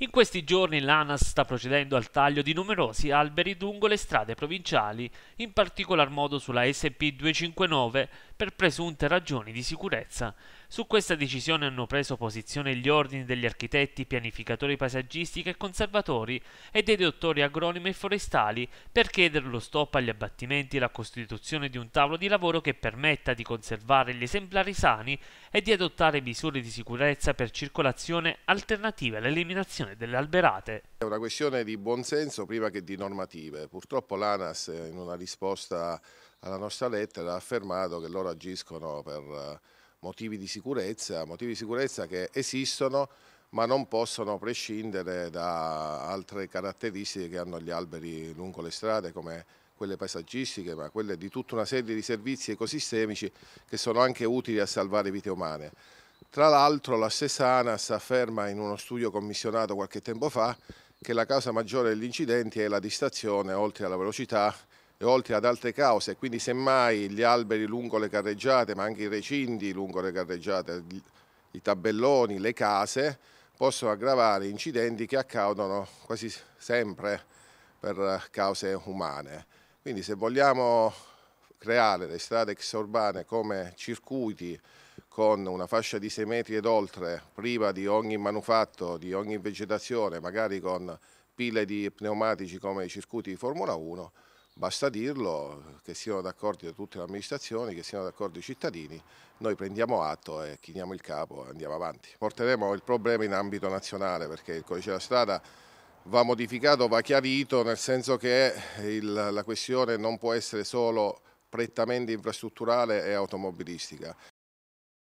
In questi giorni l'ANAS sta procedendo al taglio di numerosi alberi lungo le strade provinciali, in particolar modo sulla SP259, per presunte ragioni di sicurezza. Su questa decisione hanno preso posizione gli ordini degli architetti, pianificatori paesaggistici e conservatori e dei dottori agronomi e forestali per chiedere lo stop agli abbattimenti e la costituzione di un tavolo di lavoro che permetta di conservare gli esemplari sani e di adottare misure di sicurezza per circolazione alternative all'eliminazione gestione delle alberate. È una questione di buonsenso prima che di normative. Purtroppo l'ANAS in una risposta alla nostra lettera ha affermato che loro agiscono per eh, motivi di sicurezza, motivi di sicurezza che esistono ma non possono prescindere da altre caratteristiche che hanno gli alberi lungo le strade come quelle paesaggistiche, ma quelle di tutta una serie di servizi ecosistemici che sono anche utili a salvare vite umane. Tra l'altro la stessa ANAS afferma in uno studio commissionato qualche tempo fa che la causa maggiore degli incidenti è la distrazione oltre alla velocità e oltre ad altre cause, quindi semmai gli alberi lungo le carreggiate, ma anche i recinti lungo le carreggiate, i tabelloni, le case, possono aggravare incidenti che accadono quasi sempre per eh, cause umane. Quindi se vogliamo creare le strade extraurbane come circuiti con una fascia di 6 metri ed oltre, priva di ogni manufatto, di ogni vegetazione, magari con pile di pneumatici come i circuiti di Formula 1, basta dirlo, che siano d'accordo tutte le amministrazioni, che siano d'accordo i cittadini, noi prendiamo atto e chiniamo il capo e andiamo avanti. Porteremo il problema in ambito nazionale perché il codice della strada va modificato, va chiarito, nel senso che il, la questione non può essere solo prettamente infrastrutturale e automobilistica.